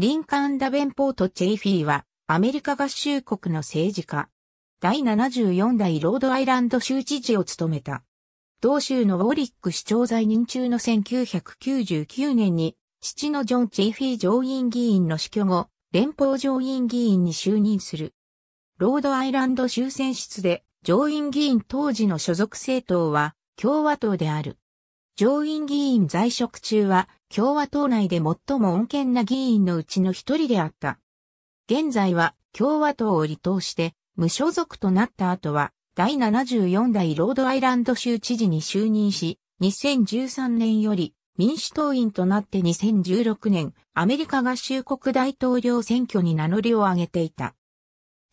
リンカーン・ダベンポート・チェイフィーは、アメリカ合衆国の政治家。第74代ロードアイランド州知事を務めた。同州のウォリック市長在任中の1999年に、父のジョン・チェイフィー上院議員の死去後、連邦上院議員に就任する。ロードアイランド州選出で、上院議員当時の所属政党は、共和党である。上院議員在職中は、共和党内で最も穏健な議員のうちの一人であった。現在は共和党を離党して無所属となった後は第74代ロードアイランド州知事に就任し、2013年より民主党員となって2016年アメリカ合衆国大統領選挙に名乗りを上げていた。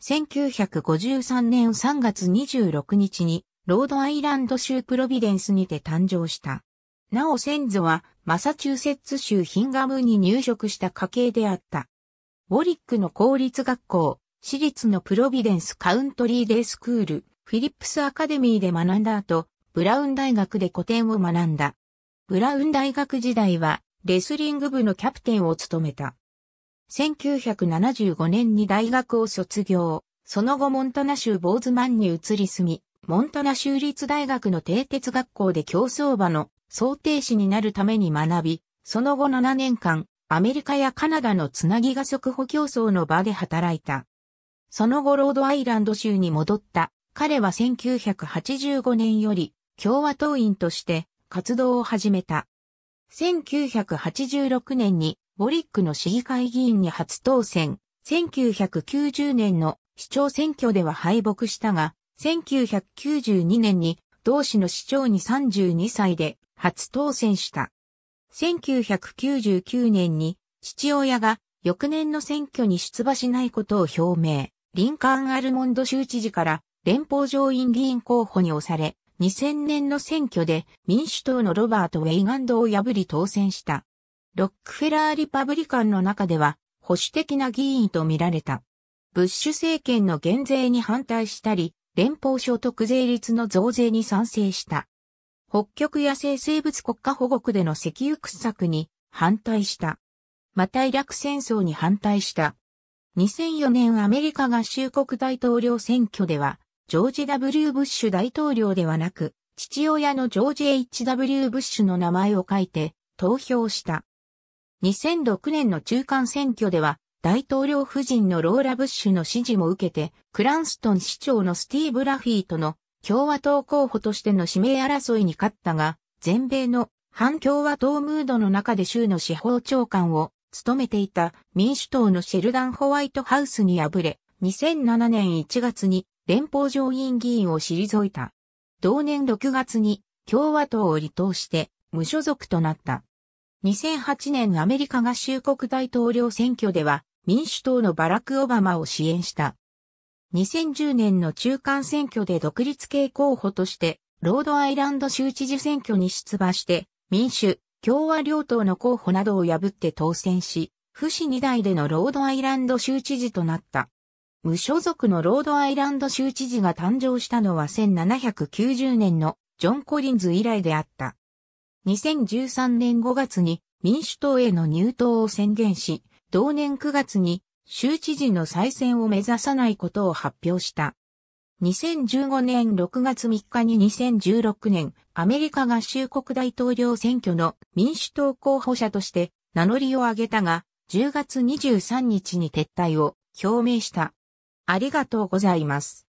1953年3月26日にロードアイランド州プロビデンスにて誕生した。なお先祖はマサチューセッツ州ヒンガムに入植した家系であった。ウォリックの公立学校、私立のプロビデンスカウントリーデイスクール、フィリップスアカデミーで学んだ後、ブラウン大学で古典を学んだ。ブラウン大学時代は、レスリング部のキャプテンを務めた。1975年に大学を卒業、その後モンタナ州ボーズマンに移り住み、モンタナ州立大学の定鉄学校で競争馬の想定士になるために学び、その後7年間、アメリカやカナダのつなぎが速歩競争の場で働いた。その後ロードアイランド州に戻った。彼は1985年より共和党員として活動を始めた。1986年にボリックの市議会議員に初当選。1990年の市長選挙では敗北したが、1992年に同市の市長に32歳で初当選した。1999年に父親が翌年の選挙に出馬しないことを表明、リンカーン・アルモンド州知事から連邦上院議員候補に押され、2000年の選挙で民主党のロバート・ウェイガンドを破り当選した。ロックフェラー・リパブリカンの中では保守的な議員と見られた。ブッシュ政権の減税に反対したり、連邦所得税率の増税に賛成した。北極野生生物国家保護区での石油掘削に反対した。またイラク戦争に反対した。2004年アメリカ合衆国大統領選挙では、ジョージ・ W・ ブッシュ大統領ではなく、父親のジョージ・ H.W. ブッシュの名前を書いて投票した。2006年の中間選挙では、大統領夫人のローラ・ブッシュの支持も受けて、クランストン市長のスティーブ・ラフィーとの共和党候補としての指名争いに勝ったが、全米の反共和党ムードの中で州の司法長官を務めていた民主党のシェルダン・ホワイトハウスに敗れ、2007年1月に連邦上院議員を退いた。同年6月に共和党を離党して無所属となった。2008年アメリカ合衆国大統領選挙では民主党のバラク・オバマを支援した。2010年の中間選挙で独立系候補として、ロードアイランド州知事選挙に出馬して、民主、共和両党の候補などを破って当選し、不死二代でのロードアイランド州知事となった。無所属のロードアイランド州知事が誕生したのは1790年のジョン・コリンズ以来であった。2013年5月に民主党への入党を宣言し、同年9月に州知事の再選を目指さないことを発表した。2015年6月3日に2016年、アメリカ合衆国大統領選挙の民主党候補者として名乗りを上げたが、10月23日に撤退を表明した。ありがとうございます。